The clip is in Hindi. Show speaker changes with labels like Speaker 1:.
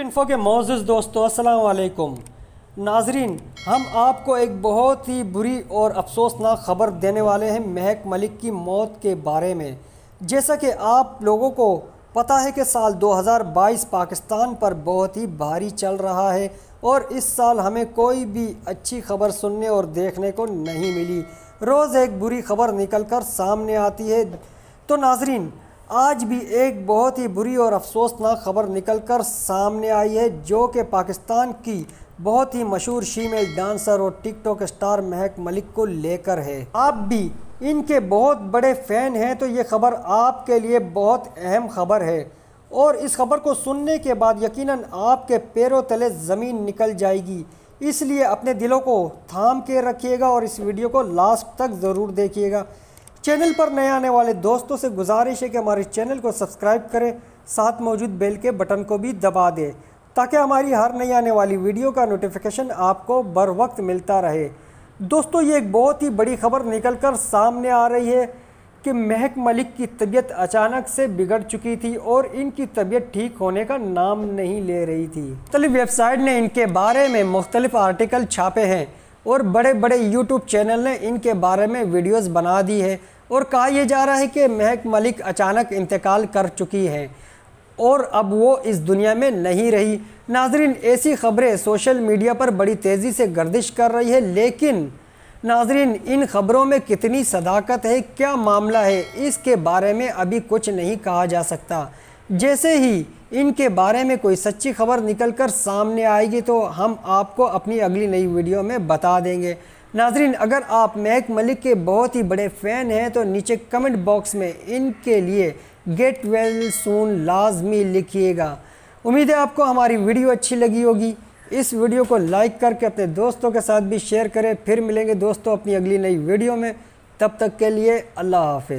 Speaker 1: इन्फो के मोज़ दोस्तों असलकुम नाजरीन हम आपको एक बहुत ही बुरी और अफसोसनाक ख़बर देने वाले हैं महक मलिक की मौत के बारे में जैसा कि आप लोगों को पता है कि साल 2022 पाकिस्तान पर बहुत ही भारी चल रहा है और इस साल हमें कोई भी अच्छी खबर सुनने और देखने को नहीं मिली रोज़ एक बुरी खबर निकल सामने आती है तो नाजरीन आज भी एक बहुत ही बुरी और अफसोसनाक खबर निकलकर सामने आई है जो कि पाकिस्तान की बहुत ही मशहूर शीमेल डांसर और टिकटॉक स्टार महक मलिक को लेकर है आप भी इनके बहुत बड़े फ़ैन हैं तो ये खबर आपके लिए बहुत अहम खबर है और इस खबर को सुनने के बाद यकीनन आपके पैरों तले ज़मीन निकल जाएगी इसलिए अपने दिलों को थाम के रखिएगा और इस वीडियो को लास्ट तक ज़रूर देखिएगा चैनल पर नए आने वाले दोस्तों से गुजारिश है कि हमारे चैनल को सब्सक्राइब करें साथ मौजूद बेल के बटन को भी दबा दें ताकि हमारी हर नई आने वाली वीडियो का नोटिफिकेशन आपको बर वक्त मिलता रहे दोस्तों ये एक बहुत ही बड़ी खबर निकल कर सामने आ रही है कि महक मलिक की तबीयत अचानक से बिगड़ चुकी थी और इनकी तबीयत ठीक होने का नाम नहीं ले रही थी मुख्तलिफ वेबसाइट ने इनके बारे में मुख्तलिफ आर्टिकल छापे हैं और बड़े बड़े यूट्यूब चैनल ने इनके बारे में वीडियोस बना दी है और कहा यह जा रहा है कि महक मलिक अचानक इंतकाल कर चुकी है और अब वो इस दुनिया में नहीं रही नाजरीन ऐसी खबरें सोशल मीडिया पर बड़ी तेज़ी से गर्दिश कर रही है लेकिन नाजरीन इन खबरों में कितनी सदाकत है क्या मामला है इसके बारे में अभी कुछ नहीं कहा जा सकता जैसे ही इनके बारे में कोई सच्ची खबर निकल कर सामने आएगी तो हम आपको अपनी अगली नई वीडियो में बता देंगे नाजरीन अगर आप महक मलिक के बहुत ही बड़े फ़ैन हैं तो नीचे कमेंट बॉक्स में इनके लिए गेट वेल सून लाजमी लिखिएगा उम्मीद है आपको हमारी वीडियो अच्छी लगी होगी इस वीडियो को लाइक करके अपने दोस्तों के साथ भी शेयर करें फिर मिलेंगे दोस्तों अपनी अगली नई वीडियो में तब तक के लिए अल्लाह हाफिज़